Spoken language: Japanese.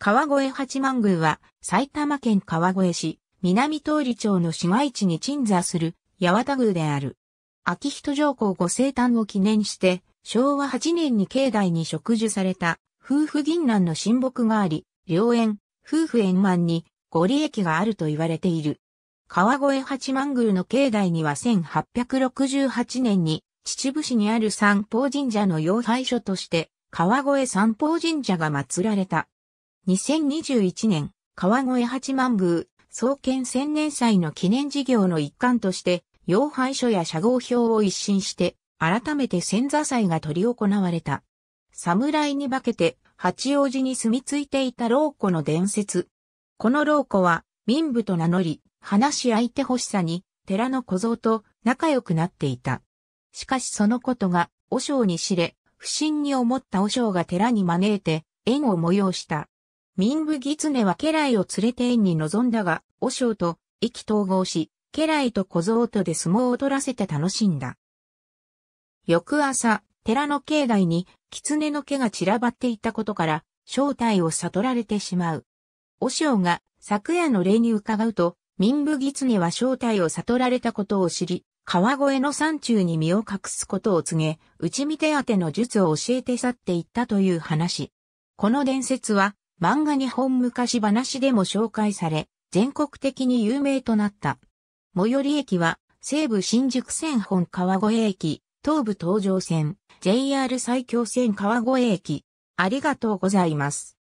川越八幡宮は埼玉県川越市南通り町の市街地に鎮座する八幡宮である。秋人上皇ご生誕を記念して昭和8年に境内に植樹された夫婦銀杏の親睦があり、良縁、夫婦円満にご利益があると言われている。川越八幡宮の境内には1868年に秩父市にある三宝神社の要廃所として川越三宝神社が祀られた。2021年、川越八幡宮、創建千年祭の記念事業の一環として、要配書や社号表を一新して、改めて千座祭が執り行われた。侍に化けて、八王子に住み着いていた老子の伝説。この老子は、民部と名乗り、話し相手欲しさに、寺の小僧と仲良くなっていた。しかしそのことが、和尚に知れ、不審に思った和尚が寺に招いて、縁を催した。民部狐は家来を連れて縁に臨んだが、和尚と意気統合し、家来と小僧とで相撲を取らせて楽しんだ。翌朝、寺の境内に狐の毛が散らばっていたことから、正体を悟られてしまう。和尚が昨夜の礼に伺うと、民部狐は正体を悟られたことを知り、川越の山中に身を隠すことを告げ、内見手当の術を教えて去っていったという話。この伝説は、漫画日本昔話でも紹介され、全国的に有名となった。最寄り駅は、西武新宿線本川越駅、東武東上線、JR 埼京線川越駅。ありがとうございます。